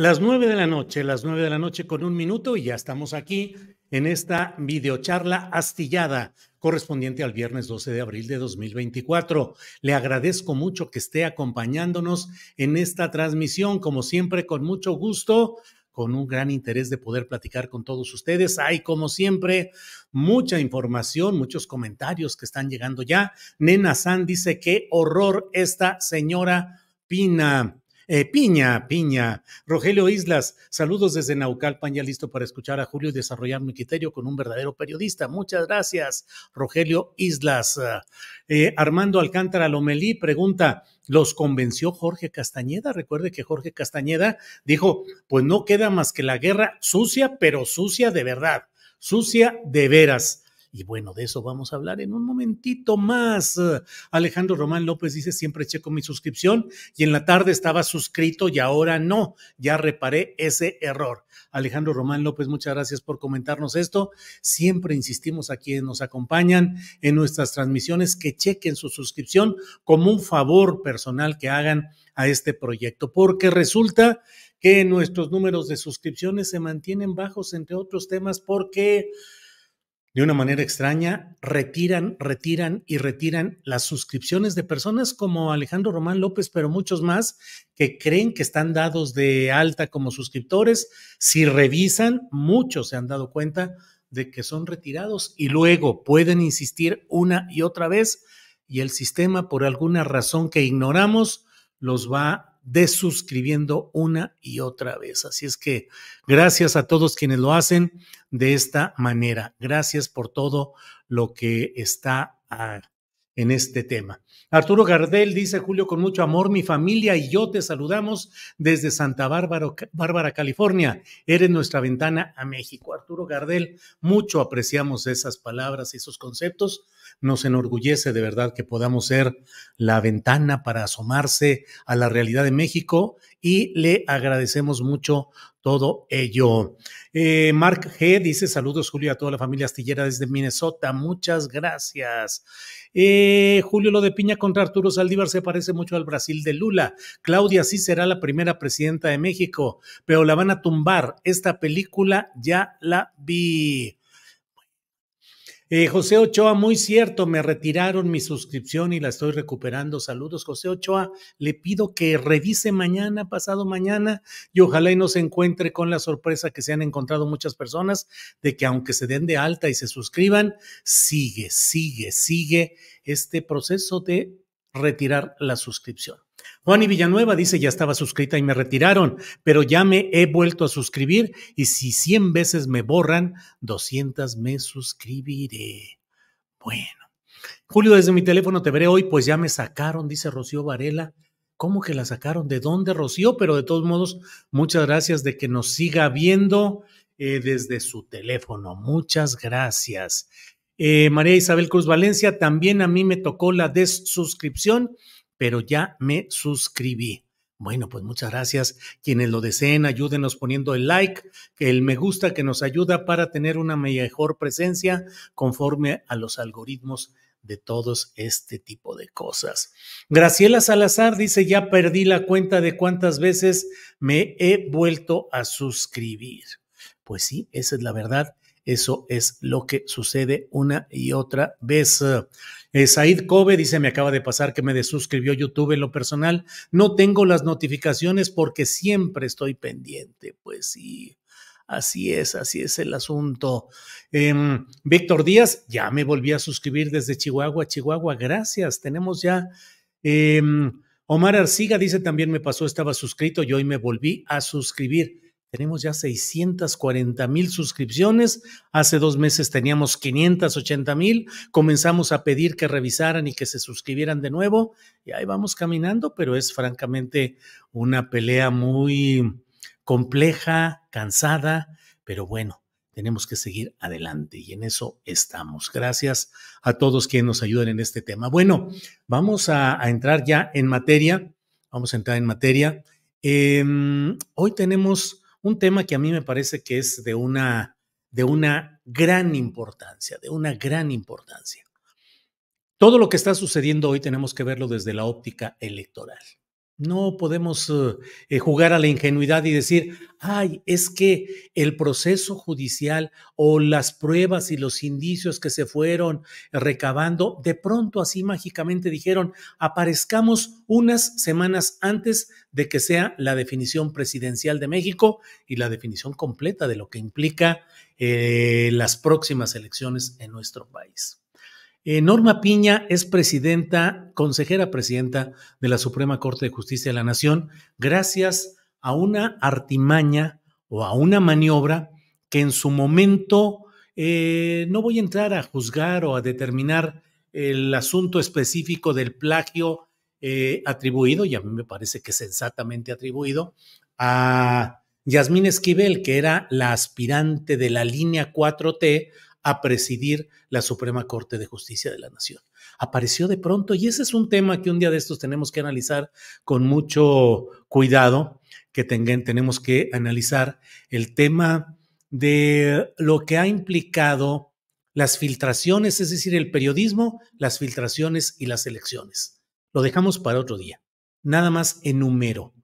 Las nueve de la noche, las nueve de la noche con un minuto y ya estamos aquí en esta videocharla astillada correspondiente al viernes 12 de abril de 2024. Le agradezco mucho que esté acompañándonos en esta transmisión, como siempre, con mucho gusto, con un gran interés de poder platicar con todos ustedes. Hay, como siempre, mucha información, muchos comentarios que están llegando ya. Nena San dice, qué horror esta señora Pina. Eh, Piña, Piña, Rogelio Islas, saludos desde Naucalpan, ya listo para escuchar a Julio y desarrollar mi criterio con un verdadero periodista. Muchas gracias, Rogelio Islas. Eh, Armando Alcántara Lomelí pregunta, ¿los convenció Jorge Castañeda? Recuerde que Jorge Castañeda dijo, pues no queda más que la guerra sucia, pero sucia de verdad, sucia de veras. Y bueno, de eso vamos a hablar en un momentito más. Alejandro Román López dice, siempre checo mi suscripción y en la tarde estaba suscrito y ahora no, ya reparé ese error. Alejandro Román López, muchas gracias por comentarnos esto. Siempre insistimos a quienes nos acompañan en nuestras transmisiones que chequen su suscripción como un favor personal que hagan a este proyecto, porque resulta que nuestros números de suscripciones se mantienen bajos, entre otros temas, porque de una manera extraña, retiran, retiran y retiran las suscripciones de personas como Alejandro Román López, pero muchos más que creen que están dados de alta como suscriptores. Si revisan, muchos se han dado cuenta de que son retirados y luego pueden insistir una y otra vez y el sistema, por alguna razón que ignoramos, los va desuscribiendo una y otra vez. Así es que gracias a todos quienes lo hacen de esta manera. Gracias por todo lo que está ah, en este tema. Arturo Gardel dice, Julio, con mucho amor, mi familia y yo te saludamos desde Santa Bárbara, Bárbara, California. Eres nuestra ventana a México. Arturo Gardel, mucho apreciamos esas palabras y esos conceptos nos enorgullece de verdad que podamos ser la ventana para asomarse a la realidad de México y le agradecemos mucho todo ello. Eh, Mark G. dice saludos Julio a toda la familia astillera desde Minnesota. Muchas gracias. Eh, Julio Lo de Piña contra Arturo Saldívar se parece mucho al Brasil de Lula. Claudia sí será la primera presidenta de México, pero la van a tumbar. Esta película ya la vi. Eh, José Ochoa, muy cierto, me retiraron mi suscripción y la estoy recuperando. Saludos, José Ochoa. Le pido que revise mañana, pasado mañana, y ojalá y no se encuentre con la sorpresa que se han encontrado muchas personas de que aunque se den de alta y se suscriban, sigue, sigue, sigue este proceso de retirar la suscripción. Juan y Villanueva dice, ya estaba suscrita y me retiraron, pero ya me he vuelto a suscribir y si 100 veces me borran, 200 me suscribiré. Bueno. Julio, desde mi teléfono te veré hoy, pues ya me sacaron, dice Rocío Varela. ¿Cómo que la sacaron? ¿De dónde, Rocío? Pero de todos modos, muchas gracias de que nos siga viendo eh, desde su teléfono. Muchas gracias. Eh, María Isabel Cruz Valencia, también a mí me tocó la desuscripción pero ya me suscribí. Bueno, pues muchas gracias. Quienes lo deseen, ayúdenos poniendo el like, que el me gusta que nos ayuda para tener una mejor presencia conforme a los algoritmos de todos este tipo de cosas. Graciela Salazar dice, ya perdí la cuenta de cuántas veces me he vuelto a suscribir. Pues sí, esa es la verdad. Eso es lo que sucede una y otra vez. Eh, Said Kobe dice, me acaba de pasar que me desuscribió YouTube en lo personal. No tengo las notificaciones porque siempre estoy pendiente. Pues sí, así es, así es el asunto. Em, Víctor Díaz, ya me volví a suscribir desde Chihuahua, Chihuahua. Gracias, tenemos ya... Em, Omar Arciga dice, también me pasó, estaba suscrito y hoy me volví a suscribir. Tenemos ya 640 mil suscripciones. Hace dos meses teníamos 580 mil. Comenzamos a pedir que revisaran y que se suscribieran de nuevo. Y ahí vamos caminando, pero es francamente una pelea muy compleja, cansada, pero bueno, tenemos que seguir adelante y en eso estamos. Gracias a todos quienes nos ayudan en este tema. Bueno, vamos a, entrar ya en materia. Vamos a entrar en materia. Em, hoy tenemos un tema que a mí me parece que es de una, de una gran importancia, de una gran importancia. Todo lo que está sucediendo hoy tenemos que verlo desde la óptica electoral. No podemos eh, eh, jugar a la ingenuidad y decir, ay, es que el proceso judicial o las pruebas y los indicios que se fueron recabando, de pronto así mágicamente dijeron, aparezcamos unas semanas antes de que sea la definición presidencial de México y la definición completa de lo que implica eh, las próximas elecciones en nuestro país. Eh, Norma Piña es presidenta, consejera presidenta de la Suprema Corte de Justicia de la Nación, gracias a una artimaña o a una maniobra que en su momento eh, no voy a entrar a juzgar o a determinar el asunto específico del plagio eh, atribuido, y a mí me parece que sensatamente atribuido, a Yasmín Esquivel, que era la aspirante de la línea 4T a presidir la Suprema Corte de Justicia de la Nación. Apareció de pronto y ese es un tema que un día de estos tenemos que analizar con mucho cuidado, que tenemos que analizar el tema de lo que ha implicado las filtraciones, es decir, el periodismo, las filtraciones y las elecciones. Lo dejamos para otro día. Nada más enumero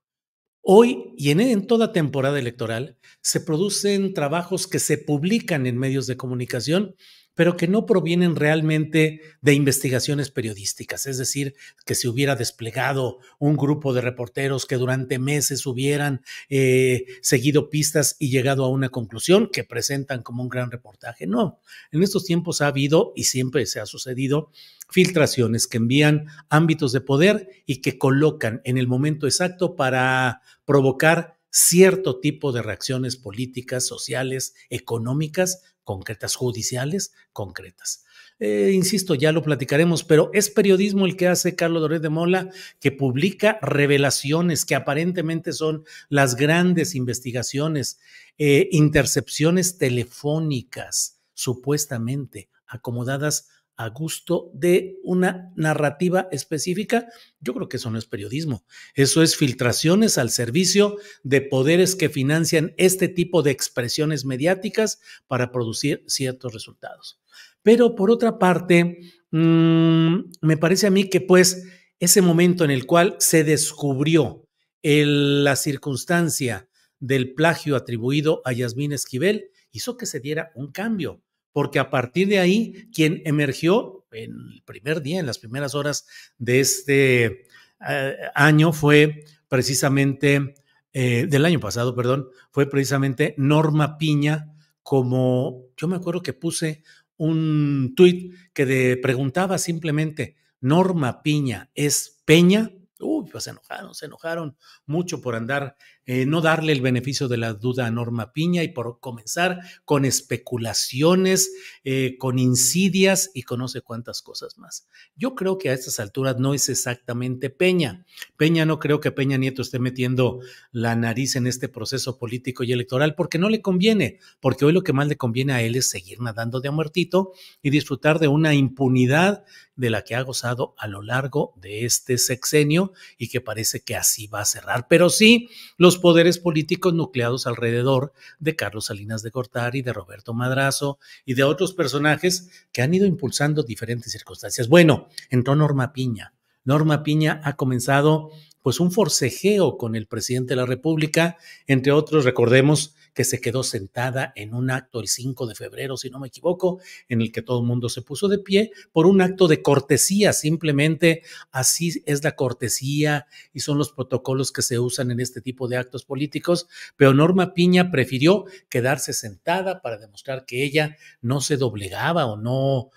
Hoy y en, toda temporada electoral se producen trabajos que se publican en medios de comunicación pero que no provienen realmente de investigaciones periodísticas, es decir, que se hubiera desplegado un grupo de reporteros que durante meses hubieran eh, seguido pistas y llegado a una conclusión que presentan como un gran reportaje. No, en estos tiempos ha habido y siempre se ha sucedido filtraciones que envían ámbitos de poder y que colocan en el momento exacto para provocar cierto tipo de reacciones políticas, sociales, económicas, concretas, judiciales, concretas. Eh, insisto, ya lo platicaremos, pero es periodismo el que hace Carlos Doré de Mola, que publica revelaciones que aparentemente son las grandes investigaciones, eh, intercepciones telefónicas, supuestamente acomodadas a gusto de una narrativa específica, yo creo que eso no es periodismo. Eso es filtraciones al servicio de poderes que financian este tipo de expresiones mediáticas para producir ciertos resultados. Pero por otra parte, mm, me parece a mí que pues ese momento en el cual se descubrió la circunstancia del plagio atribuido a Yasmín Esquivel hizo que se diera un cambio porque a partir de ahí, quien emergió en el primer día, en las primeras horas de este eh, año, fue precisamente, eh, del año pasado, perdón, fue precisamente Norma Piña, como yo me acuerdo que puse un tuit que preguntaba simplemente, Norma Piña es Peña. Uy, pues se enojaron, se enojaron mucho por andar eh, no darle el beneficio de la duda a Norma Piña y por comenzar con especulaciones, eh, con insidias y con no sé cuántas cosas más. Yo creo que a estas alturas no es exactamente Peña. Peña no creo que Peña Nieto esté metiendo la nariz en este proceso político y electoral porque no le conviene, porque hoy lo que más le conviene a él es seguir nadando de a muertito y disfrutar de una impunidad de la que ha gozado a lo largo de este sexenio y que parece que así va a cerrar. Pero sí, los poderes políticos nucleados alrededor de Carlos Salinas de Gortari, de Roberto Madrazo y de otros personajes que han ido impulsando diferentes circunstancias. Bueno, entró Norma Piña. Norma Piña ha comenzado pues un forcejeo con el presidente de la República, entre otros, recordemos, que se quedó sentada en un acto el 5 de febrero, si no me equivoco, en el que todo el mundo se puso de pie por un acto de cortesía, simplemente así es la cortesía y son los protocolos que se usan en este tipo de actos políticos, pero Norma Piña prefirió quedarse sentada para demostrar que ella no se doblegaba o no,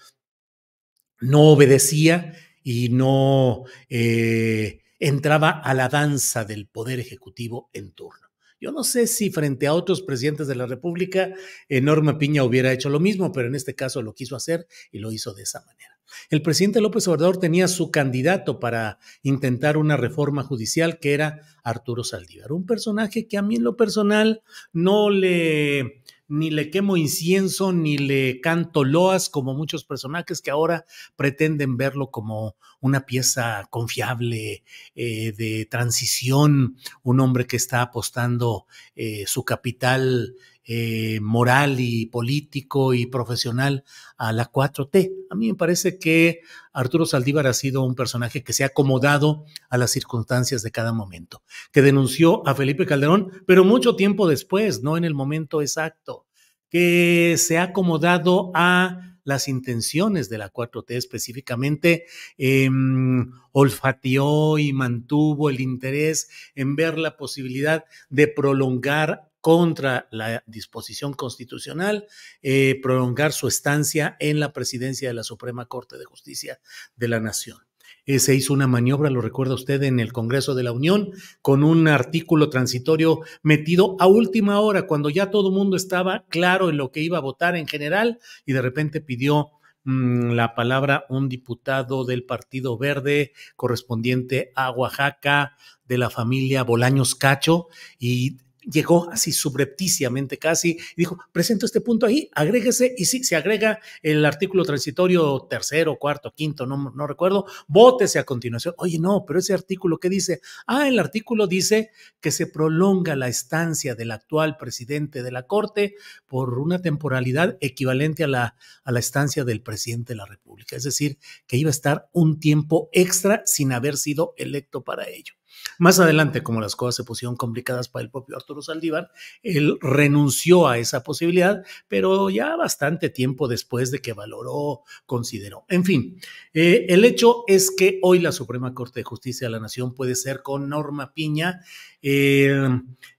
no obedecía y no eh, entraba a la danza del poder ejecutivo en turno. Yo no sé si frente a otros presidentes de la República, enorme Norma Piña hubiera hecho lo mismo, pero en este caso lo quiso hacer y lo hizo de esa manera. El presidente López Obrador tenía su candidato para intentar una reforma judicial que era Arturo Saldívar, un personaje que a mí en lo personal no le ni le quemo incienso, ni le canto loas como muchos personajes que ahora pretenden verlo como una pieza confiable eh, de transición, un hombre que está apostando eh, su capital eh, moral y político y profesional a la 4T. A mí me parece que Arturo Saldívar ha sido un personaje que se ha acomodado a las circunstancias de cada momento, que denunció a Felipe Calderón, pero mucho tiempo después, no en el momento exacto, que se ha acomodado a las intenciones de la 4T específicamente, em, olfateó y mantuvo el interés en ver la posibilidad de prolongar contra la disposición constitucional, eh, prolongar su estancia en la presidencia de la Suprema Corte de Justicia de la Nación. Eh, se hizo una maniobra, lo recuerda usted, en el Congreso de la Unión, con un artículo transitorio metido a última hora, cuando ya todo el mundo estaba claro en lo que iba a votar en general, y de repente pidió mm, la palabra un diputado del Partido Verde correspondiente a Oaxaca, de la familia Bolaños Cacho, y llegó así subrepticiamente casi y dijo, presento este punto ahí, agréguese y si sí, se agrega el artículo transitorio tercero, cuarto, quinto, no, no recuerdo, vótese a continuación. Oye, no, pero ese artículo, ¿qué dice? Ah, el artículo dice que se prolonga la estancia del actual presidente de la Corte por una temporalidad equivalente a la, a la estancia del presidente de la República, es decir, que iba a estar un tiempo extra sin haber sido electo para ello. Más adelante, como las cosas se pusieron complicadas para el propio Arturo Saldívar, él renunció a esa posibilidad, pero ya bastante tiempo después de que valoró, consideró. En fin, eh, el hecho es que hoy la Suprema Corte de Justicia de la Nación puede ser con Norma Piña eh,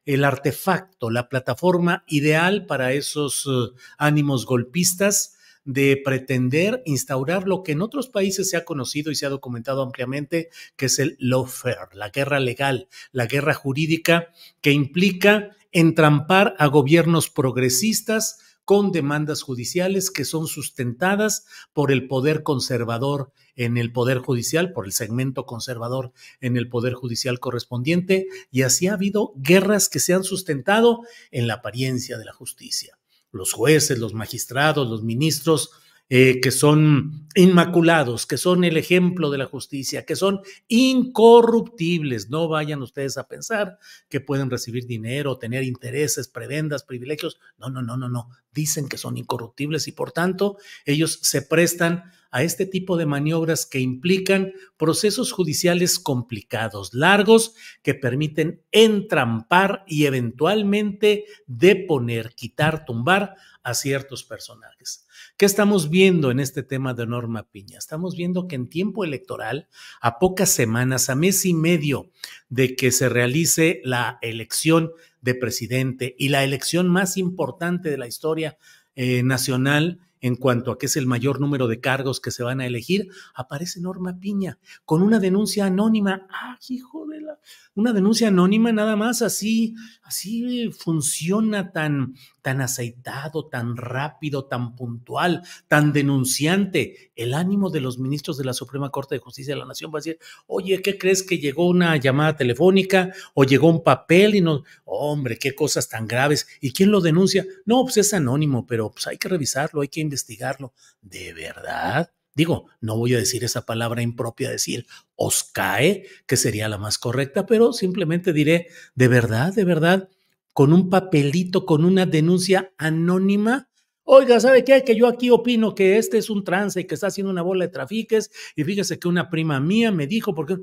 el artefacto, la plataforma ideal para esos eh, ánimos golpistas de pretender instaurar lo que en otros países se ha conocido y se ha documentado ampliamente, que es el lawfare, la guerra legal, la guerra jurídica que implica entrampar a gobiernos progresistas con demandas judiciales que son sustentadas por el poder conservador en el Poder Judicial, por el segmento conservador en el Poder Judicial correspondiente, y así ha habido guerras que se han sustentado en la apariencia de la justicia los jueces, los magistrados, los ministros, eh, que son inmaculados, que son el ejemplo de la justicia, que son incorruptibles. No vayan ustedes a pensar que pueden recibir dinero, tener intereses, prebendas, privilegios. No, no, no, no, no. Dicen que son incorruptibles y por tanto ellos se prestan a este tipo de maniobras que implican procesos judiciales complicados, largos, que permiten entrampar y eventualmente deponer, quitar, tumbar a ciertos personajes. ¿Qué estamos viendo en este tema de Norma Piña? Estamos viendo que en tiempo electoral, a pocas semanas, a mes y medio de que se realice la elección de presidente y la elección más importante de la historia eh, nacional, en cuanto a que es el mayor número de cargos que se van a elegir, aparece Norma Piña con una denuncia anónima. ¡Ah, hijo de la! Una denuncia anónima nada más así, así funciona tan, tan aceitado, tan rápido, tan puntual, tan denunciante. El ánimo de los ministros de la Suprema Corte de Justicia de la Nación va a decir, oye, ¿qué crees que llegó una llamada telefónica o llegó un papel y no, hombre, qué cosas tan graves? ¿Y quién lo denuncia? No, pues es anónimo, pero pues, hay que revisarlo, hay que investigarlo. ¿De verdad? Digo, no voy a decir esa palabra impropia, decir os cae, que sería la más correcta, pero simplemente diré, de verdad, de verdad, con un papelito, con una denuncia anónima. Oiga, ¿sabe qué? Que yo aquí opino que este es un trance y que está haciendo una bola de trafiques. Y fíjese que una prima mía me dijo, porque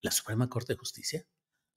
la Suprema Corte de Justicia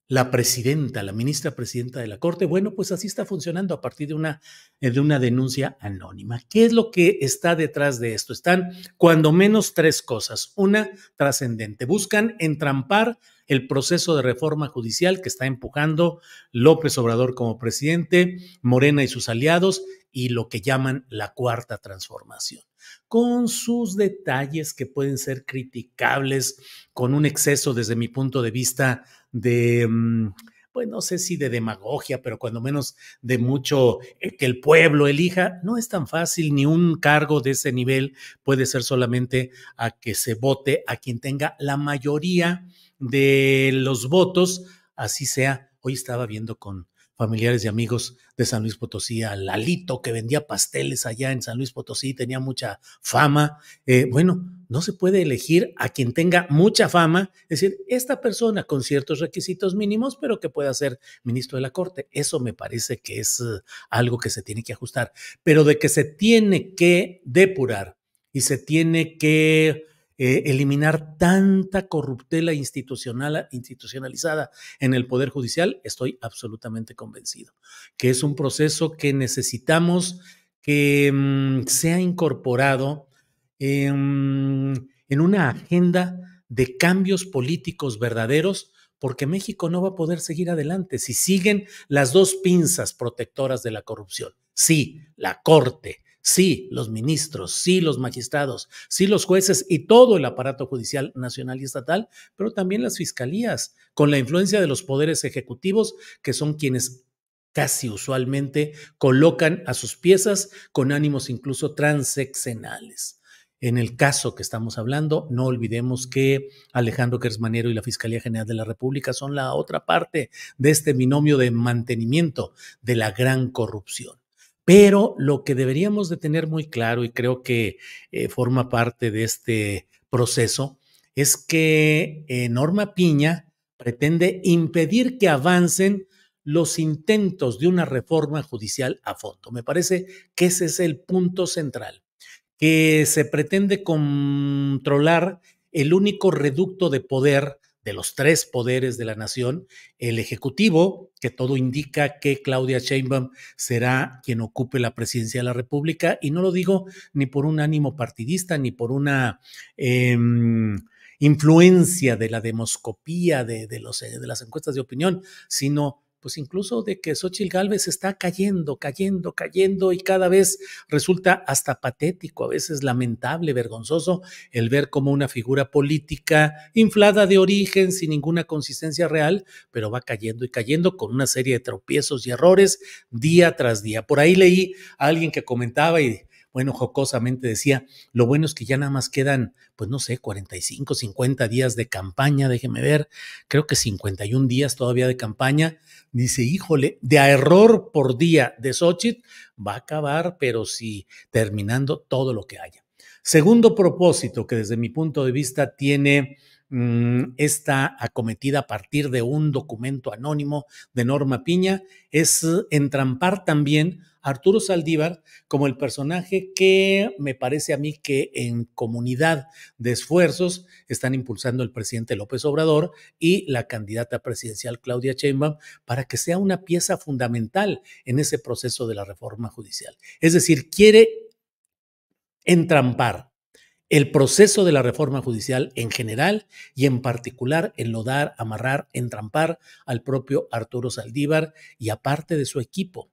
la presidenta, la ministra presidenta de la Corte. Bueno, pues así está funcionando a partir de una, eh, de una denuncia anónima. ¿Qué es lo que está detrás de esto? Están cuando menos tres cosas. Una trascendente. Buscan entrampar el proceso de reforma judicial que está empujando López Obrador como presidente, Morena y sus aliados, y lo que llaman la cuarta transformación, con sus detalles que pueden ser criticables, con un exceso desde mi punto de vista de... Mm, pues no sé si de demagogia, pero cuando menos de mucho eh, que el pueblo elija, no es tan fácil, ni un cargo de ese nivel puede ser solamente a que se vote a quien tenga la mayoría de los votos, así sea. Hoy estaba viendo con familiares y amigos de San Luis Potosí, a Lalito que vendía pasteles allá en San Luis Potosí, tenía mucha fama. Eh, bueno, no se puede elegir a quien tenga mucha fama, es decir, esta persona con ciertos requisitos mínimos, pero que pueda ser ministro de la Corte. Eso me parece que es eh, algo que se tiene que ajustar, pero de que se tiene que depurar y se tiene que eh, eliminar tanta corruptela institucional, institucionalizada en el Poder Judicial, estoy absolutamente convencido que es un proceso que necesitamos que mm, sea incorporado em, en una agenda de cambios políticos verdaderos porque México no va a poder seguir adelante si siguen las dos pinzas protectoras de la corrupción. Sí, la Corte sí los ministros, sí los magistrados, sí los jueces y todo el aparato judicial nacional y estatal, pero también las fiscalías, con la influencia de los poderes ejecutivos, que son quienes casi usualmente colocan a sus piezas con ánimos incluso transexenales. En el caso que estamos hablando, no olvidemos que Alejandro Kersmanero y la Fiscalía General de la República son la otra parte de este binomio de mantenimiento de la gran corrupción. Pero lo que deberíamos de tener muy claro, y creo que eh, forma parte de este proceso, es que eh, Norma Piña pretende impedir que avancen los intentos de una reforma judicial a fondo. Me parece que ese es el punto central, que se pretende controlar el único reducto de poder de los tres poderes de la nación, el Ejecutivo, que todo indica que Claudia Sheinbaum será quien ocupe la presidencia de la República, y no lo digo ni por un ánimo partidista, ni por una em, influencia de la demoscopía, de, los, eh, de las encuestas de opinión, sino pues incluso de que Xochitl Galvez está cayendo, cayendo, cayendo y cada vez resulta hasta patético, a veces lamentable, vergonzoso el ver como una figura política inflada de origen, sin ninguna consistencia real, pero va cayendo y cayendo con una serie de tropiezos y errores día tras día. Por ahí leí a alguien que comentaba y bueno, jocosamente decía, lo bueno es que ya nada más quedan, pues no sé, 45, 50 días de campaña, déjeme ver, creo que 51 días todavía de campaña. Dice, híjole, de a error por día de Xochitl va a acabar, pero sí, terminando todo lo que haya. Segundo propósito que desde mi punto de vista tiene mm, esta acometida a partir de un documento anónimo de Norma Piña es entrampar también Arturo Saldívar como el personaje que me parece a mí que en comunidad de esfuerzos están impulsando el presidente López Obrador y la candidata presidencial Claudia Sheinbaum para que sea una pieza fundamental en ese proceso de la reforma judicial. Es decir, quiere entrampar el proceso de la reforma judicial en general y en particular enlodar, amarrar, entrampar al propio Arturo Saldívar y aparte de su equipo.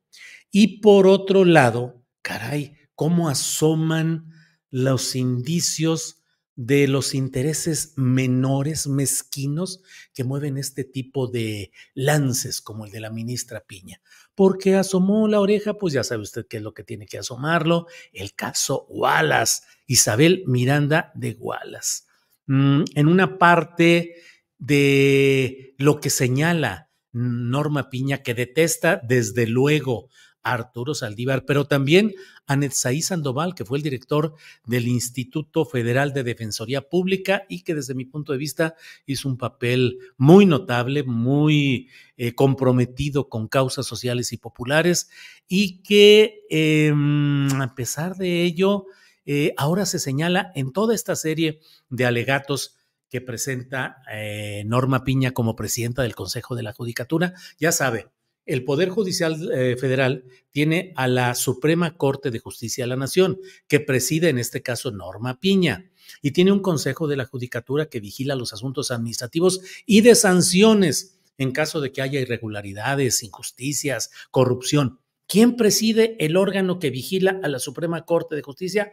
Y por otro lado, caray, cómo asoman los indicios de los intereses menores, mezquinos, que mueven este tipo de lances como el de la ministra Piña. Porque asomó la oreja, pues ya sabe usted qué es lo que tiene que asomarlo, el caso Wallace, Isabel Miranda de Wallace. Mm, en una parte de lo que señala Norma Piña, que detesta desde luego Arturo Saldívar, pero también a Netzaí Sandoval, que fue el director del Instituto Federal de Defensoría Pública y que desde mi punto de vista hizo un papel muy notable, muy eh, comprometido con causas sociales y populares y que em, a pesar de ello, eh, ahora se señala en toda esta serie de alegatos que presenta eh, Norma Piña como presidenta del Consejo de la Judicatura. Ya sabe, el Poder Judicial eh, Federal tiene a la Suprema Corte de Justicia de la Nación, que preside en este caso Norma Piña, y tiene un Consejo de la Judicatura que vigila los asuntos administrativos y de sanciones en caso de que haya irregularidades, injusticias, corrupción. ¿Quién preside el órgano que vigila a la Suprema Corte de Justicia?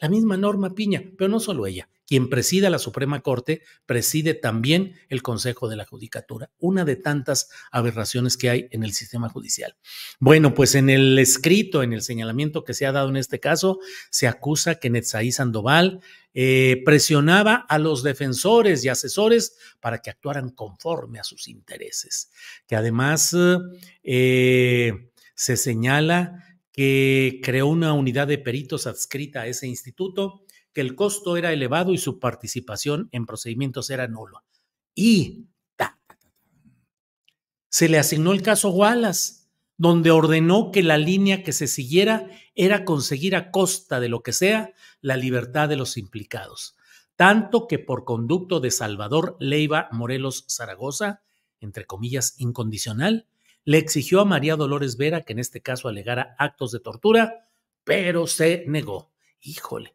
La misma Norma Piña, pero no solo ella. Quien presida la Suprema Corte preside también el Consejo de la Judicatura, una de tantas aberraciones que hay en el sistema judicial. Bueno, pues en el escrito, en el señalamiento que se ha dado en este caso, se acusa que Netzaí Sandoval eh, presionaba a los defensores y asesores para que actuaran conforme a sus intereses. Que además eh, se señala que creó una unidad de peritos adscrita a ese instituto, que el costo era elevado y su participación en procedimientos era nulo. Y se le asignó el caso Wallace, donde ordenó que la línea que se siguiera era conseguir a costa de lo que sea la libertad de los implicados, tanto que por conducto de Salvador Leiva Morelos Zaragoza, entre comillas, incondicional, le exigió a María Dolores Vera que en este caso alegara actos de tortura, pero se negó. Híjole.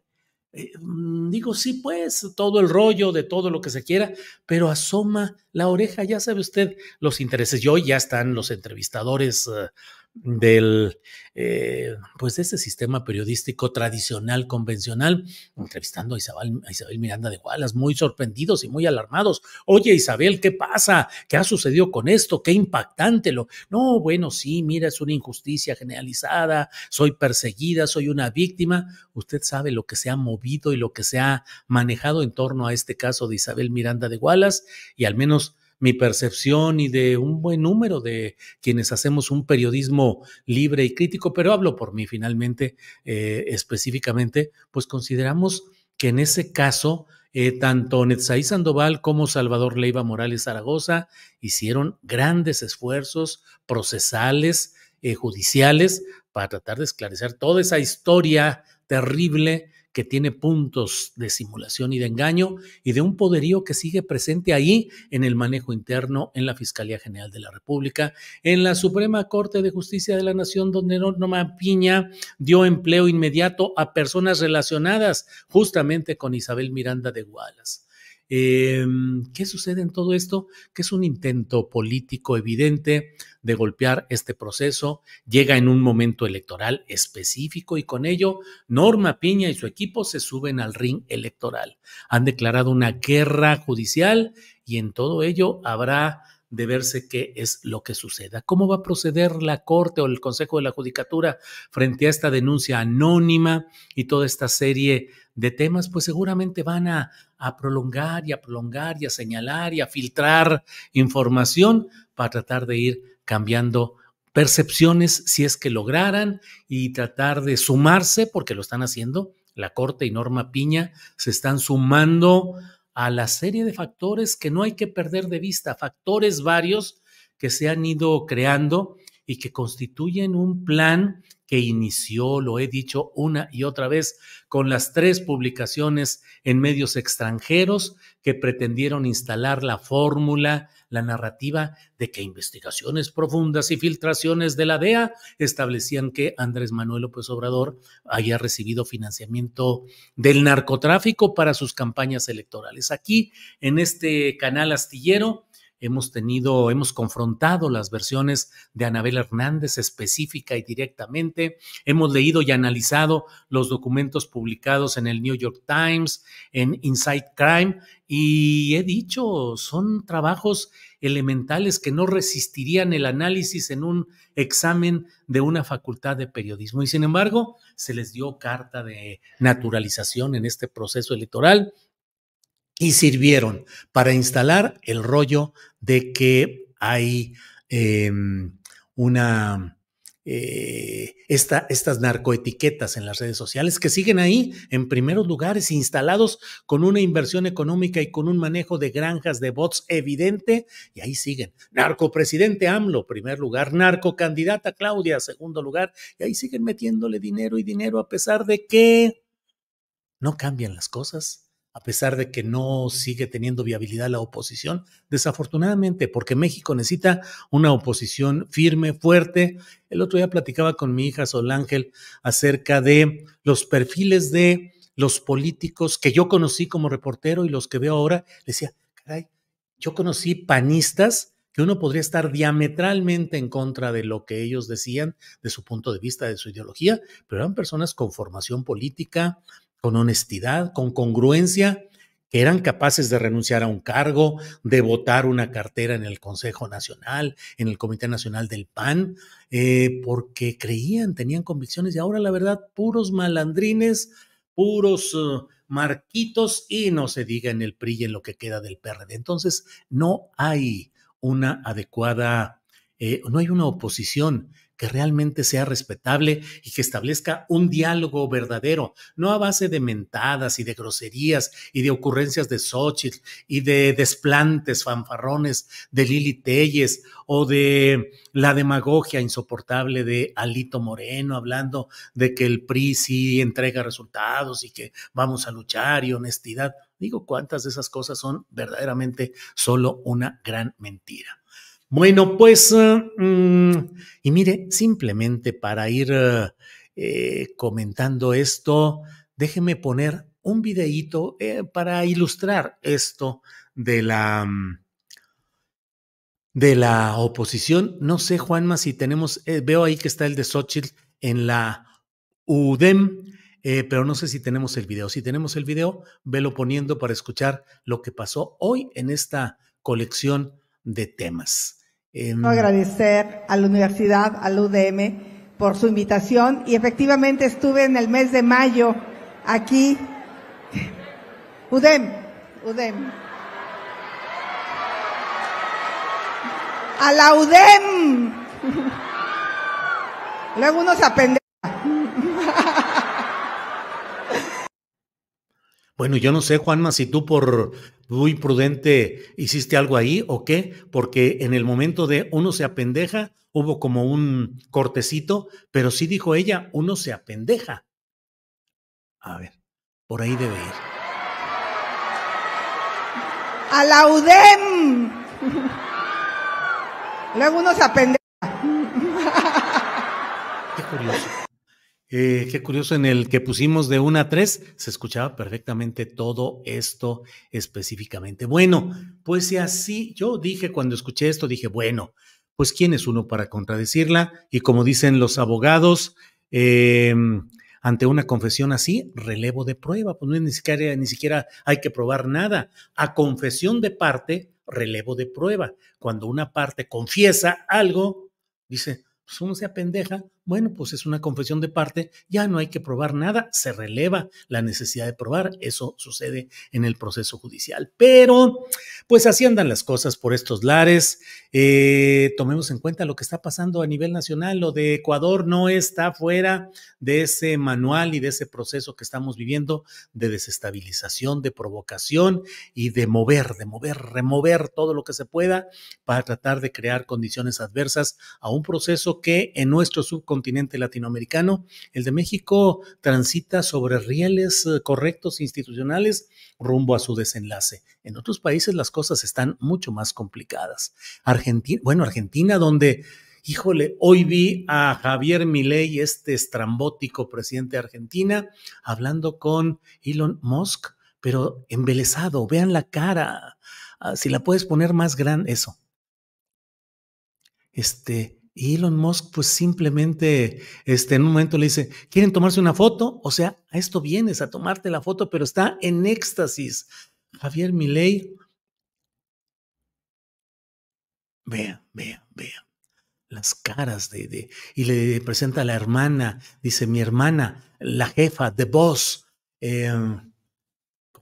Eh, mm, digo, sí, pues todo el rollo de todo lo que se quiera, pero asoma la oreja, ya sabe usted, los intereses. Yo ya están los entrevistadores eh, del, eh, pues de este sistema periodístico tradicional, convencional, entrevistando a Isabel, Isabel Miranda de Wallace, muy sorprendidos y muy alarmados. Oye, Isabel, ¿qué pasa? ¿Qué ha sucedido con esto? Qué impactante lo. No, bueno, sí, mira, es una injusticia generalizada, soy perseguida, soy una víctima. Usted sabe lo que se ha movido y lo que se ha manejado en torno a este caso de Isabel Miranda de Wallace, y al menos mi percepción y de un buen número de quienes hacemos un periodismo libre y crítico, pero hablo por mí finalmente, eh, específicamente, pues consideramos que en ese caso, eh, tanto Netzaí Sandoval como Salvador Leiva Morales Zaragoza hicieron grandes esfuerzos procesales, eh, judiciales, para tratar de esclarecer toda esa historia terrible que tiene puntos de simulación y de engaño y de un poderío que sigue presente ahí en el manejo interno, en la Fiscalía General de la República, en la Suprema Corte de Justicia de la Nación, donde Norma Piña dio empleo inmediato a personas relacionadas justamente con Isabel Miranda de Gualas. Em, ¿Qué sucede en todo esto? Que es un intento político evidente de golpear este proceso. Llega en un momento electoral específico y con ello Norma Piña y su equipo se suben al ring electoral. Han declarado una guerra judicial y en todo ello habrá de verse qué es lo que suceda. ¿Cómo va a proceder la Corte o el Consejo de la Judicatura frente a esta denuncia anónima y toda esta serie de temas, pues seguramente van a, prolongar y a prolongar y a señalar y a filtrar información para tratar de ir cambiando percepciones si es que lograran y tratar de sumarse, porque lo están haciendo, la Corte y Norma Piña se están sumando a la serie de factores que no hay que perder de vista, factores varios que se han ido creando y que constituyen un plan que inició, lo he dicho una y otra vez, con las tres publicaciones en medios extranjeros que pretendieron instalar la fórmula, la narrativa de que investigaciones profundas y filtraciones de la DEA establecían que Andrés Manuel López Obrador haya recibido financiamiento del narcotráfico para sus campañas electorales. Aquí, en este canal astillero, hemos tenido, hemos confrontado las versiones de Anabel Hernández específica y directamente, hemos leído y analizado los documentos publicados en el New York Times, en Inside Crime, y he dicho, son trabajos elementales que no resistirían el análisis en un examen de una facultad de periodismo. Y sin embargo, se les dio carta de naturalización en este proceso electoral y sirvieron para instalar el rollo de que hay em, una... Eh, estas narcoetiquetas en las redes sociales que siguen ahí en primeros lugares, instalados con una inversión económica y con un manejo de granjas de bots evidente, y ahí siguen. Narcopresidente AMLO, primer lugar, narcocandidata Claudia, segundo lugar, y ahí siguen metiéndole dinero y dinero a pesar de que no cambian las cosas a pesar de que no sigue teniendo viabilidad la oposición, desafortunadamente, porque México necesita una oposición firme, fuerte. El otro día platicaba con mi hija Sol Ángel acerca de los perfiles de los políticos que yo conocí como reportero y los que veo ahora. decía, caray, yo conocí panistas que uno podría estar diametralmente en contra de lo que ellos decían, de su punto de vista, de su ideología, pero eran personas con formación política, con honestidad, con congruencia, que eran capaces de renunciar a un cargo, de votar una cartera en el Consejo Nacional, en el Comité Nacional del PAN, eh, porque creían, tenían convicciones y ahora la verdad, puros malandrines, puros... Eh, marquitos y no se diga en el PRI en lo que queda del PRD. Entonces, no hay una adecuada, eh, no hay una oposición que realmente sea respetable y que establezca un diálogo verdadero, no a base de mentadas y de groserías y de ocurrencias de Xochitl y de desplantes fanfarrones de Lili Telles o de la demagogia insoportable de Alito Moreno hablando de que el PRI sí entrega resultados y que vamos a luchar y honestidad. Digo, ¿cuántas de esas cosas son verdaderamente solo una gran mentira? Bueno, pues, eh, mm, y mire, simplemente para ir eh, eh, comentando esto, déjeme poner un videíto para ilustrar esto de la... Mm, de la oposición. No sé, Juanma, si tenemos, veo ahí que está el de Xochitl en la UDEM, pero no sé si tenemos el video. Si tenemos el video, velo poniendo para escuchar lo que pasó hoy en esta colección de temas. Quiero em, agradecer a la universidad, al UDM, por su invitación. Y efectivamente estuve en el mes de mayo aquí. UDEM, UDEM. A la UDEM. Luego uno se Bueno, yo no sé, Juanma, si tú por muy prudente hiciste algo ahí o qué, porque en el momento de uno se apendeja, hubo como un cortecito, pero sí dijo ella, uno se apendeja. A ver, por ahí debe ir. A la UDEM. Luego uno se apendeja. Qué curioso. Eh, qué curioso, en el que pusimos de 1 a 3 se escuchaba perfectamente todo esto específicamente. Bueno, pues si así, yo dije cuando escuché esto, dije, bueno, pues ¿quién es uno para contradecirla? Y como dicen los abogados, em, ante una confesión así, relevo de prueba, pues no ni siquiera, ni siquiera hay que probar nada. A confesión de parte, relevo de prueba. Cuando una parte confiesa algo, dice, pues uno sea pendeja, bueno, pues es una confesión de parte, ya no hay que probar nada, se releva la necesidad de probar, eso sucede en el proceso judicial. Pero, pues así andan las cosas por estos lares. Eh, tomemos en cuenta lo que está pasando a nivel nacional, lo de Ecuador no está fuera de ese manual y de ese proceso que estamos viviendo de desestabilización, de provocación y de mover, de mover, remover todo lo que se pueda para tratar de crear condiciones adversas a un proceso que en nuestro subcontinente continente latinoamericano. El de México transita sobre rieles eh, correctos institucionales rumbo a su desenlace. En otros países las cosas están mucho más complicadas. bueno, Argentina donde... Híjole, hoy vi a Javier Milei, este estrambótico presidente de Argentina, hablando con Elon Musk, pero embelesado. Vean la cara. Ah, si la puedes poner más gran, eso. Este, y Elon Musk, pues simplemente, este, en un momento le dice, ¿quieren tomarse una foto? O sea, a esto vienes, a tomarte la foto, pero está en éxtasis. Javier Milei, vea, vea, vea las caras de, y le presenta a la hermana, dice mi hermana, la jefa, de voz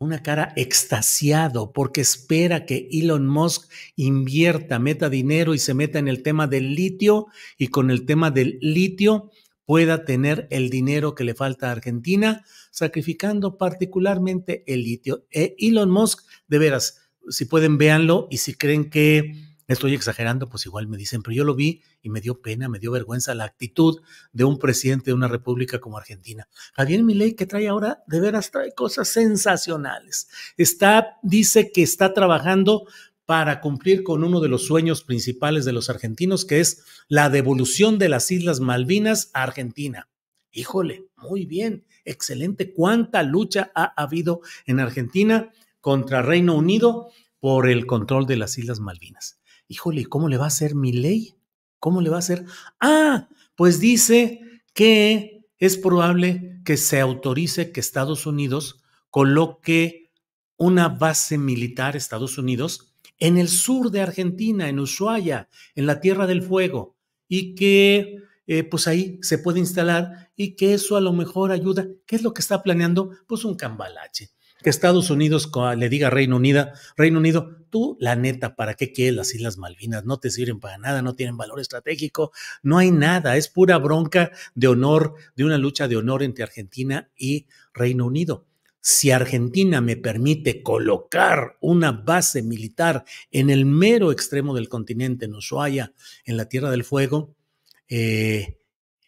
una cara extasiado porque espera que Elon Musk invierta, meta dinero y se meta en el tema del litio y con el tema del litio pueda tener el dinero que le falta a Argentina, sacrificando particularmente el litio. Eh, Elon Musk, de veras, si pueden, véanlo y si creen que Estoy exagerando, pues igual me dicen, pero yo lo vi y me dio pena, me dio vergüenza la actitud de un presidente de una república como Argentina. Javier Milei que trae ahora, de veras trae cosas sensacionales. Está dice que está trabajando para cumplir con uno de los sueños principales de los argentinos, que es la devolución de las Islas Malvinas a Argentina. Híjole, muy bien, excelente. ¿Cuánta lucha ha habido en Argentina contra Reino Unido por el control de las Islas Malvinas? híjole, ¿cómo le va a ser mi ley? ¿Cómo le va a ser? Ah, pues dice que es probable que se autorice que Estados Unidos coloque una base militar, Estados Unidos, en el sur de Argentina, en Ushuaia, en la Tierra del Fuego, y que eh, pues ahí se puede instalar y que eso a lo mejor ayuda. ¿Qué es lo que está planeando? Pues un cambalache que Estados Unidos le diga Reino Unido, Reino Unido, tú la neta, ¿para qué quieres las Islas Malvinas? No te sirven para nada, no tienen valor estratégico, no hay nada, es pura bronca de honor, de una lucha de honor entre Argentina y Reino Unido. Si Argentina me permite colocar una base militar en el mero extremo del continente, en Ushuaia, en la Tierra del Fuego, eh,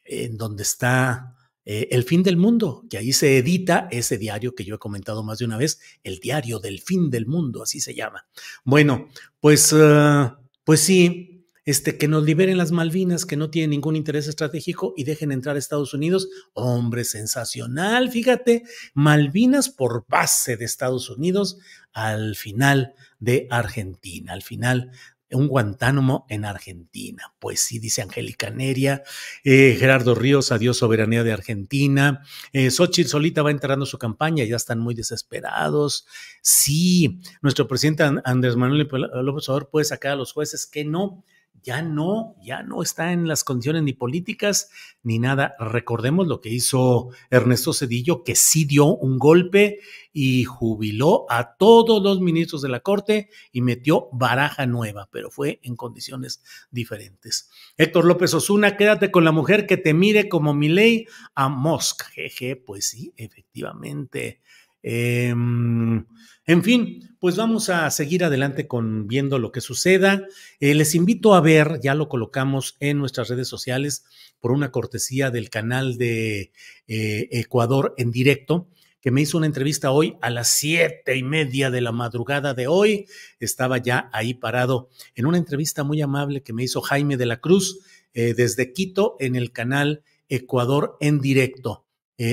en donde está eh, el fin del mundo, que ahí se edita ese diario que yo he comentado más de una vez, el diario del fin del mundo, así se llama. Bueno, pues, eh, pues sí, este, que nos liberen las Malvinas, que no tienen ningún interés estratégico y dejen entrar a Estados Unidos. Hombre, sensacional, fíjate, Malvinas por base de Estados Unidos al final de Argentina, al final un Guantánamo en Argentina. Pues sí, dice Angélica Neria, eh, Gerardo Ríos, adiós soberanía de Argentina. Eh, Xochitl solita va enterrando su campaña, ya están muy desesperados. Sí, nuestro presidente Andrés Manuel López Obrador puede sacar a los jueces que no ya no, ya no está en las condiciones ni políticas ni nada. Recordemos lo que hizo Ernesto Cedillo, que sí dio un golpe y jubiló a todos los ministros de la Corte y metió baraja nueva, pero fue en condiciones diferentes. Héctor López Osuna, quédate con la mujer que te mire como mi ley a Mosk. Jeje, pues sí, efectivamente. Em, en fin, pues vamos a seguir adelante con viendo lo que suceda. Eh, les invito a ver, ya lo colocamos en nuestras redes sociales por una cortesía del canal de eh, Ecuador en directo que me hizo una entrevista hoy a las siete y media de la madrugada de hoy. Estaba ya ahí parado en una entrevista muy amable que me hizo Jaime de la Cruz eh, desde Quito en el canal Ecuador en directo.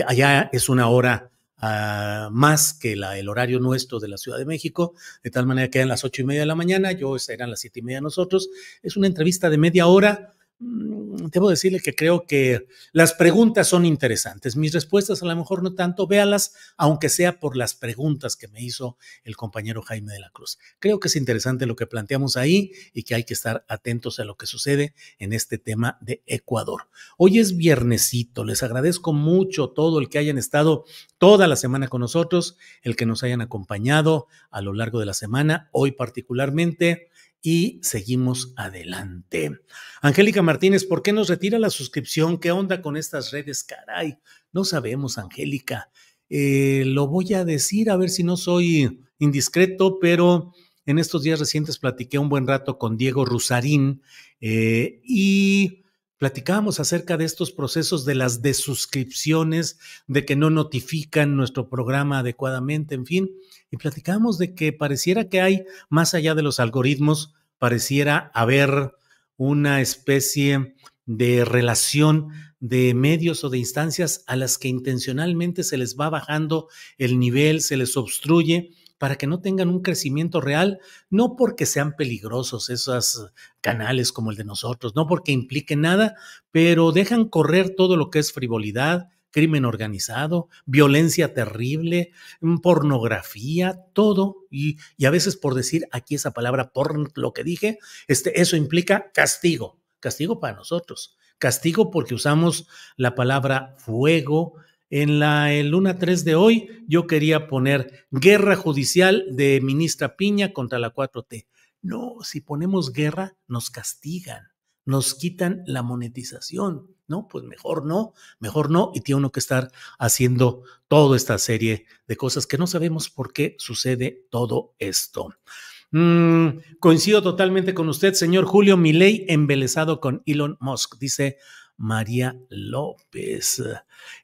allá es una hora Ah, más que el horario nuestro de la Ciudad de México, de tal manera que eran las ocho y media de la mañana, yo eran las siete y media nosotros. Es una entrevista de media hora Mm, debo decirle que creo que las preguntas son interesantes. Mis respuestas a lo mejor no tanto, véalas, aunque sea por las preguntas que me hizo el compañero Jaime de la Cruz. Creo que es interesante lo que planteamos ahí y que hay que estar atentos a lo que sucede en este tema de Ecuador. Hoy es viernesito, les agradezco mucho todo el que hayan estado toda la semana con nosotros, el que nos hayan acompañado a lo largo de la semana, hoy particularmente y seguimos adelante. Angélica Martínez, ¿por qué nos retira la suscripción? ¿Qué onda con estas redes? Caray, no sabemos, Angélica. Eh, lo voy a decir, a ver si no soy indiscreto, pero en estos días recientes platiqué un buen rato con Diego Rusarín eh, y platicábamos acerca de estos procesos de las desuscripciones, de que no notifican nuestro programa adecuadamente, en fin, y platicábamos de que pareciera que hay, más allá de los algoritmos, pareciera haber una especie de relación de medios o de instancias a las que intencionalmente se les va bajando el nivel, se les obstruye para que no tengan un crecimiento real, no porque sean peligrosos esos canales como el de nosotros, no porque implique nada, pero dejan correr todo lo que es frivolidad, crimen organizado, violencia terrible, mm, pornografía, todo. Y, a veces por decir aquí esa palabra por lo que dije, este, eso implica castigo, castigo para nosotros. Castigo porque usamos la palabra fuego, en la Luna 3 de hoy yo quería poner guerra judicial de ministra Piña contra la 4T. No, si ponemos guerra nos castigan, nos quitan la monetización. No, pues mejor no, mejor no. Y tiene uno que estar haciendo toda esta serie de cosas que no sabemos por qué sucede todo esto. Mm, coincido totalmente con usted, señor Julio Milei, embelesado con Elon Musk. Dice María López.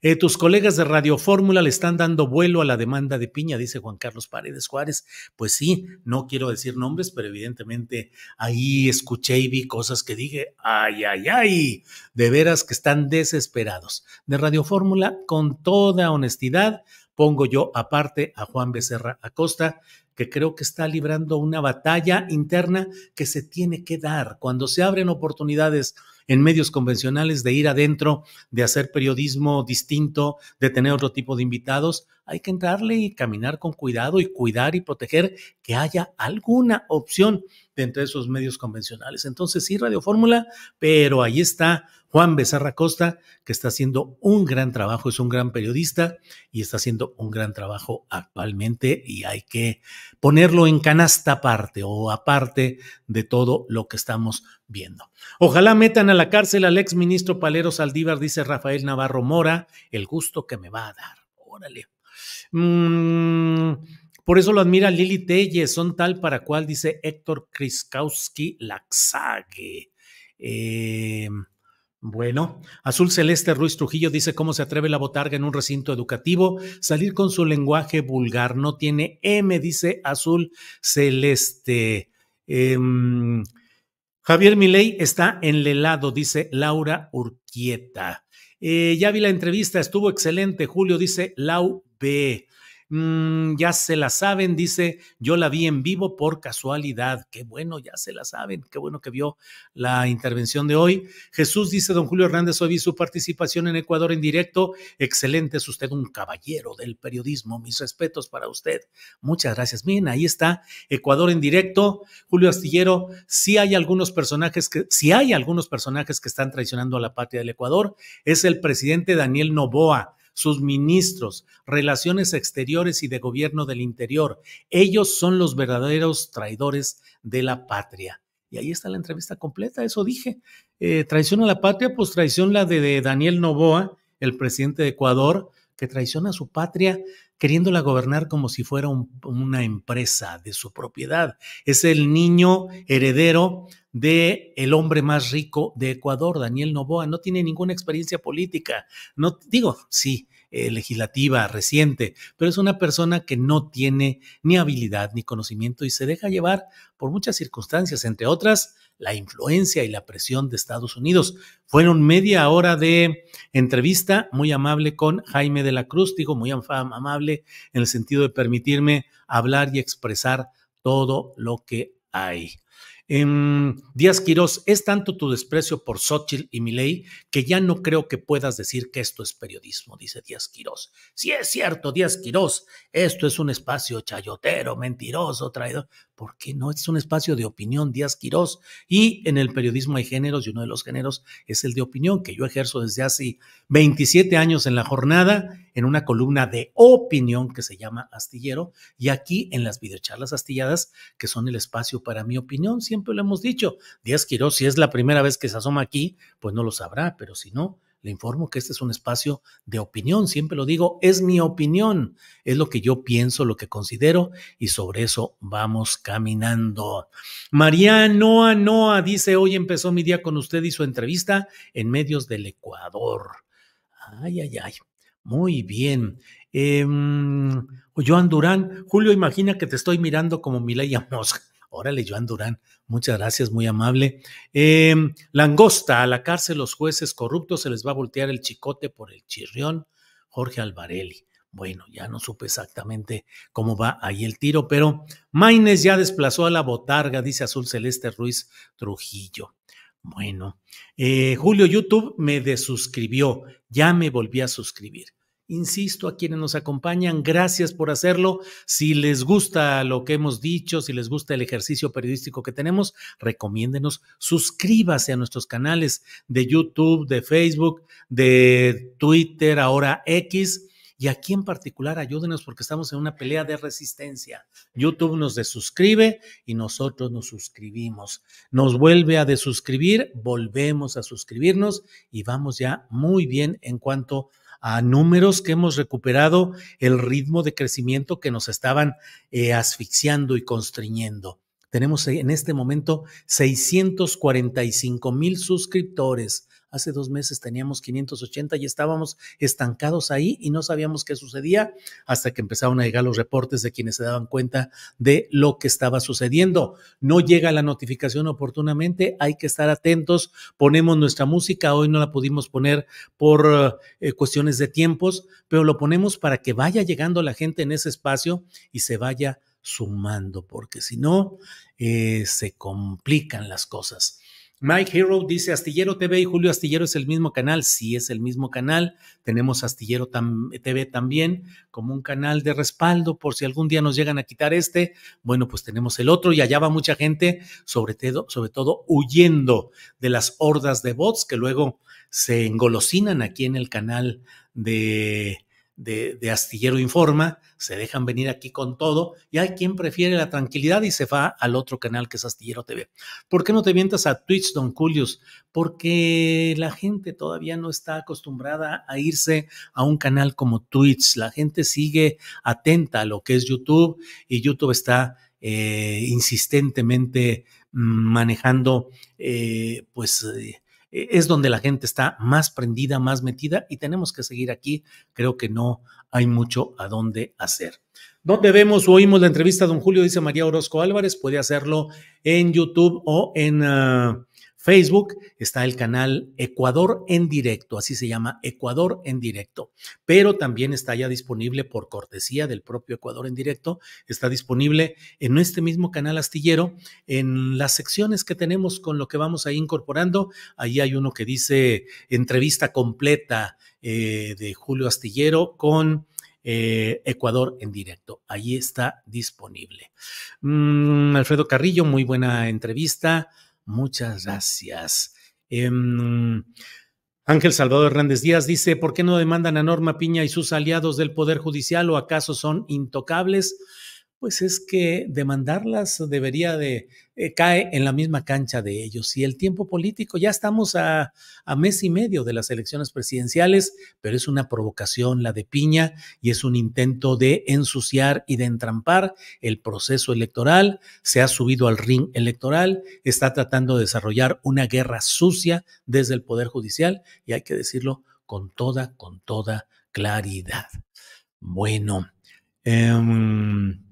Eh, tus colegas de Radio Fórmula le están dando vuelo a la demanda de Piña, dice Juan Carlos Paredes Juárez. Pues sí, no quiero decir nombres, pero evidentemente ahí escuché y vi cosas que dije, ay, ay, ay, de veras que están desesperados. De Radio Fórmula, con toda honestidad, pongo yo aparte a Juan Becerra Acosta, que creo que está librando una batalla interna que se tiene que dar. Cuando se abren oportunidades en medios convencionales de ir adentro, de hacer periodismo distinto, de tener otro tipo de invitados, hay que entrarle y caminar con cuidado y cuidar y proteger que haya alguna opción dentro de esos medios convencionales. Entonces, sí, Radio Fórmula, pero ahí está Juan Becerra Costa, que está haciendo un gran trabajo, es un gran periodista y está haciendo un gran trabajo actualmente y hay que ponerlo en canasta aparte o aparte de todo lo que estamos viendo. Ojalá metan a la cárcel al ex ministro Palero Saldívar, dice Rafael Navarro Mora, el gusto que me va a dar. Órale. Mm, por eso lo admira Lili Telle, son tal para cual, dice Héctor Kriskowski Laxague. Eh, bueno, Azul Celeste Ruiz Trujillo dice cómo se atreve la botarga en un recinto educativo, salir con su lenguaje vulgar, no tiene M, dice Azul Celeste. Em, Javier Milei está en helado, dice Laura Urquieta. Eh, ya vi la entrevista, estuvo excelente, Julio, dice Lau B. Mm, ya se la saben, dice, yo la vi en vivo por casualidad. Qué bueno, ya se la saben, qué bueno que vio la intervención de hoy. Jesús dice, don Julio Hernández, hoy vi su participación en Ecuador en directo. Excelente, es usted un caballero del periodismo. Mis respetos para usted. Muchas gracias. Miren, ahí está Ecuador en directo. Julio Astillero, si hay algunos personajes que, si hay algunos personajes que están traicionando a la patria del Ecuador, es el presidente Daniel Novoa sus ministros, relaciones exteriores y de gobierno del interior. Ellos son los verdaderos traidores de la patria. Y ahí está la entrevista completa, eso dije. Eh, traición a la patria, pues traición la de, de Daniel Novoa, el presidente de Ecuador, que traiciona a su patria queriéndola gobernar como si fuera una empresa de su propiedad. Es el niño heredero de el hombre más rico de Ecuador, Daniel Novoa. No tiene ninguna experiencia política. No digo, sí, eh, legislativa reciente, pero es una persona que no tiene ni habilidad ni conocimiento y se deja llevar por muchas circunstancias, entre otras la influencia y la presión de Estados Unidos. Fueron media hora de entrevista muy amable con Jaime de la Cruz, digo muy amable en el sentido de permitirme hablar y expresar todo lo que hay. Em, Díaz Quirós, es tanto tu desprecio por Xochitl y Milei que ya no creo que puedas decir que esto es periodismo, dice Díaz Quirós. Si sí, es cierto, Díaz Quirós, esto es un espacio chayotero, mentiroso, traidor qué no este es un espacio de opinión, Díaz Quirós. Y en el periodismo hay géneros y uno de los géneros es el de opinión, que yo ejerzo desde hace 27 años en la jornada, en una columna de opinión que se llama Astillero, y aquí en las videocharlas astilladas, que son el espacio para mi opinión, siempre lo hemos dicho. Díaz Quirós, si es la primera vez que se asoma aquí, pues no lo sabrá, pero si no, le informo que este es un espacio de opinión, siempre lo digo, es mi opinión, es lo que yo pienso, lo que considero y sobre eso vamos caminando. María Noa Noa dice, hoy empezó mi día con usted y su entrevista en medios del Ecuador. Ay, ay, ay. Muy bien. Em, Joan Durán, Julio, imagina que te estoy mirando como Mileya Mosca. Órale, Joan Durán, muchas gracias, muy amable. Em, langosta, a la cárcel los jueces corruptos se les va a voltear el chicote por el chirrión. Jorge Alvarelli. Bueno, ya no supe exactamente cómo va ahí el tiro, pero Maines ya desplazó a la botarga, dice Azul Celeste Ruiz Trujillo. Bueno, eh, Julio YouTube me desuscribió, ya me volví a suscribir. Insisto, a quienes nos acompañan, gracias por hacerlo. Si les gusta lo que hemos dicho, si les gusta el ejercicio periodístico que tenemos, recomiéndenos, suscríbase a nuestros canales de YouTube, de Facebook, de Twitter, ahora X. Y aquí en particular, ayúdenos porque estamos en una pelea de resistencia. YouTube nos desuscribe y nosotros nos suscribimos. Nos vuelve a desuscribir, volvemos a suscribirnos y vamos ya muy bien en cuanto a a números que hemos recuperado el ritmo de crecimiento que nos estaban eh, asfixiando y constriñendo. Tenemos en este momento 645 mil suscriptores, Hace dos meses teníamos 580 y estábamos estancados ahí y no sabíamos qué sucedía hasta que empezaron a llegar los reportes de quienes se daban cuenta de lo que estaba sucediendo. No llega la notificación oportunamente, hay que estar atentos. Ponemos nuestra música, hoy no la pudimos poner por eh, cuestiones de tiempos, pero lo ponemos para que vaya llegando la gente en ese espacio y se vaya sumando, porque si no, eh, se complican las cosas. Mike Hero dice Astillero TV y Julio Astillero es el mismo canal. Sí, es el mismo canal. Tenemos Astillero TV también como un canal de respaldo por si algún día nos llegan a quitar este. Bueno, pues tenemos el otro y allá va mucha gente, sobre sobre todo huyendo de las hordas de bots que luego se engolosinan aquí en el canal de de, Astillero Informa, se dejan venir aquí con todo y hay quien prefiere la tranquilidad y se va al otro canal que es Astillero TV. ¿Por qué no te vientas a Twitch, Don Julius? Porque la gente todavía no está acostumbrada a irse a un canal como Twitch. La gente sigue atenta a lo que es YouTube y YouTube está eh, insistentemente mm, manejando eh, pues eh, eh, es donde la gente está más prendida, más metida y tenemos que seguir aquí. Creo que no hay mucho a dónde hacer. ¿Dónde vemos o oímos la entrevista de don Julio? Dice María Orozco Álvarez. Puede hacerlo en YouTube o en... Ah, Facebook está el canal Ecuador en directo, así se llama Ecuador en directo, pero también está ya disponible por cortesía del propio Ecuador en directo, está disponible en este mismo canal astillero, en las secciones que tenemos con lo que vamos ir incorporando, ahí hay uno que dice entrevista completa eh, de Julio Astillero con... Eh, Ecuador en directo. Ahí está disponible. Mm, Alfredo Carrillo, muy buena entrevista. Muchas gracias. Em, Ángel Salvador Hernández Díaz dice, ¿por qué no demandan a Norma Piña y sus aliados del Poder Judicial o acaso son intocables? pues es que demandarlas debería de, eh, cae en la misma cancha de ellos. Y el tiempo político, ya estamos a, mes y medio de las elecciones presidenciales, pero es una provocación la de Piña y es un intento de ensuciar y de entrampar el proceso electoral. Se ha subido al ring electoral, está tratando de desarrollar una guerra sucia desde el Poder Judicial y hay que decirlo con toda, con toda claridad. Bueno. Em,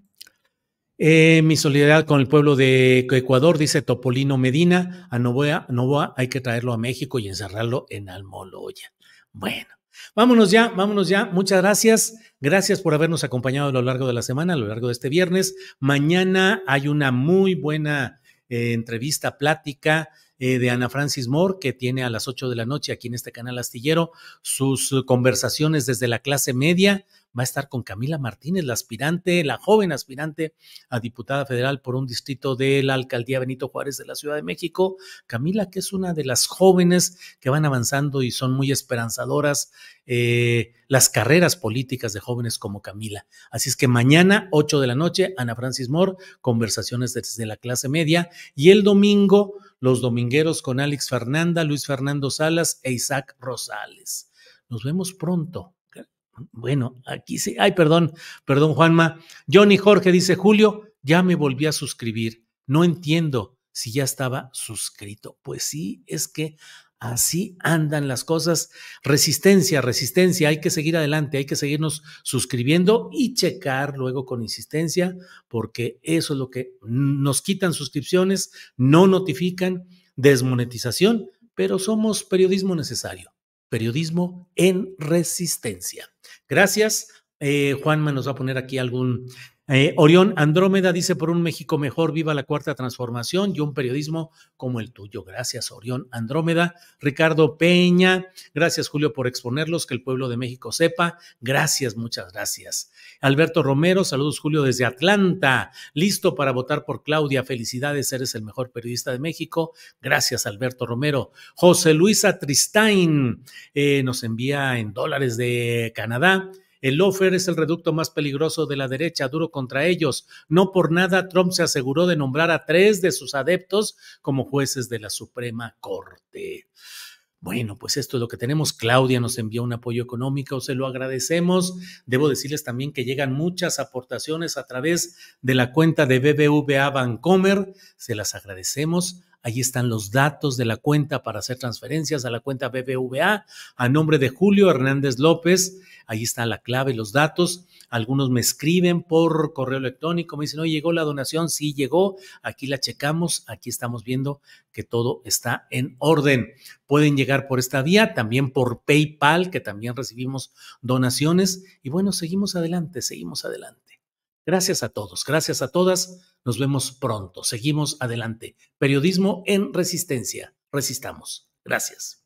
eh, mi solidaridad con el pueblo de Ecuador, dice Topolino Medina, a Novoa, Novoa hay que traerlo a México y encerrarlo en Almoloya. Bueno, vámonos ya, vámonos ya. Muchas gracias. Gracias por habernos acompañado a lo largo de la semana, a lo largo de este viernes. Mañana hay una muy buena eh, entrevista, plática eh, de Ana Francis Moore, que tiene a las 8 de la noche aquí en este canal astillero sus conversaciones desde la clase media. Va a estar con Camila Martínez, la aspirante, la joven aspirante a diputada federal por un distrito de la alcaldía Benito Juárez de la Ciudad de México. Camila, que es una de las jóvenes que van avanzando y son muy esperanzadoras eh, las carreras políticas de jóvenes como Camila. Así es que mañana, 8 de la noche, Ana Francis Moore, conversaciones desde la clase media. Y el domingo, los Domingueros con Alex Fernanda, Luis Fernando Salas e Isaac Rosales. Nos vemos pronto. Bueno, aquí sí. Ay, perdón, perdón, Juanma. Johnny Jorge dice, Julio, ya me volví a suscribir. No entiendo si ya estaba suscrito. Pues sí, es que Así andan las cosas. Resistencia, resistencia. Hay que seguir adelante, hay que seguirnos suscribiendo y checar luego con insistencia, porque eso es lo que nos quitan suscripciones, no notifican, desmonetización, pero somos periodismo necesario, periodismo en resistencia. Gracias. Eh, Juanma nos va a poner aquí algún eh, Orión Andrómeda dice por un México mejor, viva la cuarta transformación y un periodismo como el tuyo. Gracias, Orión Andrómeda. Ricardo Peña, gracias, Julio, por exponerlos, que el pueblo de México sepa. Gracias, muchas gracias. Alberto Romero, saludos, Julio, desde Atlanta. Listo para votar por Claudia. Felicidades, eres el mejor periodista de México. Gracias, Alberto Romero. José Luisa Tristain eh, nos envía en dólares de Canadá. El lofer es el reducto más peligroso de la derecha, duro contra ellos. No por nada Trump se aseguró de nombrar a tres de sus adeptos como jueces de la Suprema Corte. Bueno, pues esto es lo que tenemos. Claudia nos envió un apoyo económico, se lo agradecemos. Debo decirles también que llegan muchas aportaciones a través de la cuenta de BBVA Bancomer. Se las agradecemos Ahí están los datos de la cuenta para hacer transferencias a la cuenta BBVA a nombre de Julio Hernández López. Ahí está la clave los datos. Algunos me escriben por correo electrónico, me dicen, oye, llegó la donación, sí llegó, aquí la checamos, aquí estamos viendo que todo está en orden. Pueden llegar por esta vía, también por PayPal, que también recibimos donaciones. Y bueno, seguimos adelante, seguimos adelante. Gracias a todos, gracias a todas. Nos vemos pronto. Seguimos adelante. Periodismo en resistencia. Resistamos. Gracias.